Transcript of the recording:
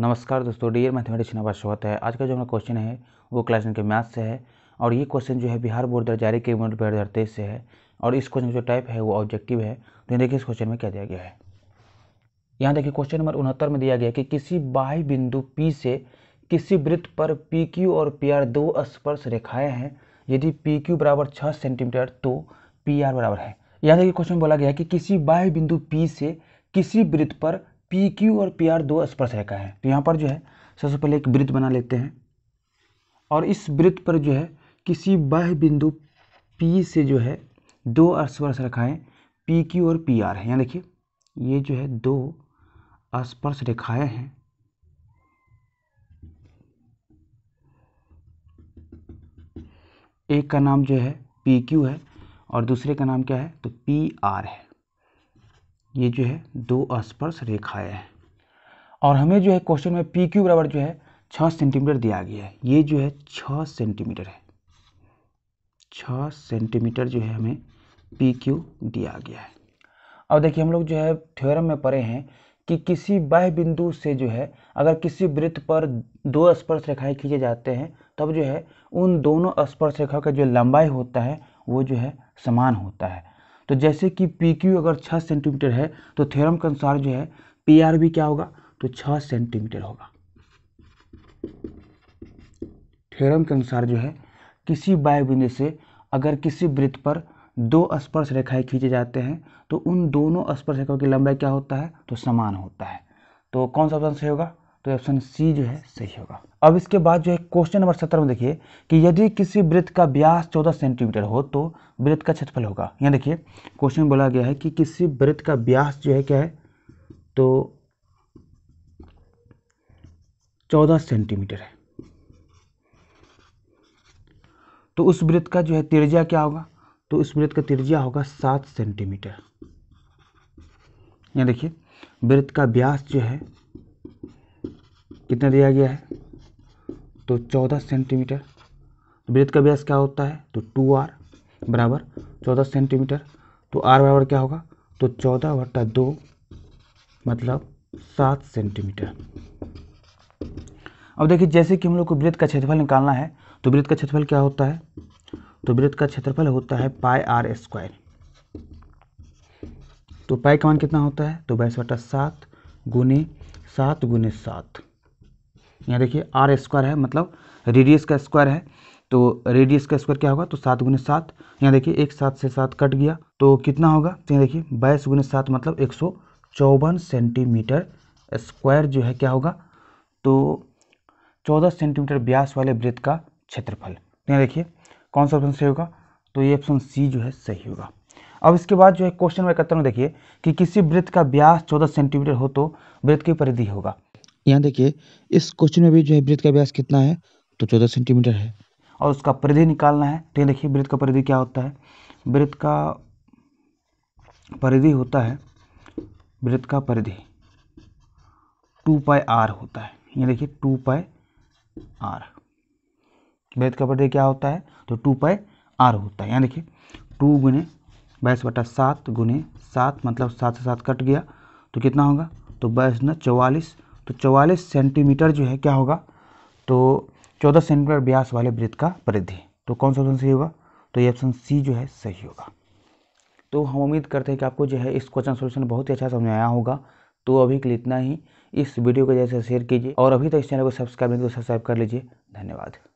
नमस्कार दोस्तों dear mathematics number स्वागत है आज का जो हमारा क्वेश्चन है वो क्लास के मैथ से है और ये क्वेश्चन जो है बिहार बोर्ड द्वारा जारी के दो हज़ार तेईस से है और इस क्वेश्चन का जो टाइप है वो ऑब्जेक्टिव है तो देखिए इस क्वेश्चन में क्या दिया गया है यहाँ देखिए क्वेश्चन नंबर उनहत्तर में दिया गया कि किसी बाह्य बिंदु पी से किसी वृत्त पर पी क्यू और पी आर दो स्पर्श रेखाएँ हैं यदि पी क्यू बराबर छः सेंटीमीटर तो पी आर बराबर है यहाँ देखिए क्वेश्चन बोला गया है कि किसी बाह्य बिंदु पी से किसी वृत्त पर पी क्यू और पी आर दो स्पर्श रेखा है तो यहाँ पर जो है सबसे पहले एक वृत्त बना लेते हैं और इस वृत्त पर जो है किसी बाह्य बिंदु पी से जो है दो स्पर्श रेखाएं पी क्यू और पी आर है यहाँ देखिए ये जो है दो स्पर्श रेखाएं हैं एक का नाम जो है पी क्यू है और दूसरे का नाम क्या है तो पी आर है ये जो है दो स्पर्श रेखाएँ हैं और हमें जो है क्वेश्चन में पी क्यू बराबर जो है छः सेंटीमीटर दिया गया है ये जो है छः सेंटीमीटर है छः सेंटीमीटर जो है हमें पी क्यू दिया गया है अब देखिए हम लोग जो है थ्योरम में पढ़े हैं कि किसी बाह्य बिंदु से जो है अगर किसी वृत्त पर दो स्पर्श रेखाएं खींचे जाते हैं तब जो है उन दोनों स्पर्श रेखा का जो लंबाई होता है वो जो है समान होता है तो जैसे कि पी क्यू अगर छः सेंटीमीटर है तो थ्योरम के अनुसार जो है पी आर भी क्या होगा तो छः सेंटीमीटर होगा थ्योरम के अनुसार जो है किसी बाय बिंदु से अगर किसी वृत्त पर दो स्पर्श रेखाएं खींचे जाते हैं तो उन दोनों स्पर्श रेखाओं की लंबाई क्या होता है तो समान होता है तो कौन सा ऑप्शन सही होगा तो ऑप्शन सी जो है सही होगा अब इसके बाद जो है क्वेश्चन नंबर सत्रह में देखिए कि यदि किसी वृत्त का व्यास चौदह सेंटीमीटर हो तो वृत्त का क्षेत्रफल होगा यहाँ देखिए क्वेश्चन बोला गया है कि किसी वृत्त का व्यास जो है क्या है तो चौदह सेंटीमीटर है तो उस वृत्त का जो है तिरजा क्या होगा तो उस वृत्त का तिरजा होगा सात सेंटीमीटर यहाँ देखिए वृत्त का व्यास जो है कितना दिया गया है तो चौदह सेंटीमीटर तो वृत्त का व्यास क्या होता है तो टू आर बराबर चौदह सेंटीमीटर तो आर बराबर क्या होगा तो चौदह बट्टा दो मतलब सात सेंटीमीटर अब देखिए जैसे कि हम लोग को वृत्त का क्षेत्रफल निकालना है तो वृत्त का क्षेत्रफल क्या होता है तो वृत्त का क्षेत्रफल होता है पाई आर स्क्वायर तो पाई का मान कितना होता है तो बाईस बटा सात गुने सात गुने सात यहाँ देखिए आर स्क्वायर है मतलब रेडियस का स्क्वायर है तो रेडियस का स्क्वायर क्या होगा तो सात गुने सात यहाँ देखिए एक सात से सात कट गया तो कितना होगा तो यहाँ देखिए बाईस गुने सात मतलब एक सौ चौवन सेंटीमीटर स्क्वायर जो है क्या होगा तो चौदह सेंटीमीटर ब्यास वाले वृत्त का क्षेत्रफल तो यहाँ देखिए कौन सा ऑप्शन सही होगा तो ये ऑप्शन सी जो है सही होगा अब इसके बाद जो है क्वेश्चन में इकहत्तर में देखिए कि किसी वृत्त का व्यास चौदह सेंटीमीटर हो तो वृत्त की परिधि होगा यहाँ देखिए इस क्वेश्चन में भी जो है वृत्त का व्यास कितना है तो चौदह सेंटीमीटर है और उसका परिधि निकालना है तो देखिए वृत्त का परिधि क्या होता है वृत्त का परिधि होता है वृत्त का परिधि टू पाई आर होता है ये देखिए टू पाई आर वृत्त का परिधि क्या होता है तो टू पाई आर होता है यहाँ देखिए टू गुने बाईस बटा सात गुने सात मतलब सात से सात कट गया तो कितना होगा तो बाईस न चौवालीस तो चौवालीस सेंटीमीटर जो है क्या होगा तो चौदह सेंटीमीटर व्यास वाले वृत्त का परिधि तो कौन सा ऑप्शन सही होगा तो ये ऑप्शन सी जो है सही होगा तो हम उम्मीद करते हैं कि आपको जो है इस क्वेश्चन सोल्यूशन बहुत ही अच्छा समझ आया होगा तो अभी के लिए इतना ही इस वीडियो को जैसे शेयर कीजिए और अभी तक इस चैनल को सब्सक्राइब नहीं तो सब्सक्राइब कर लीजिए धन्यवाद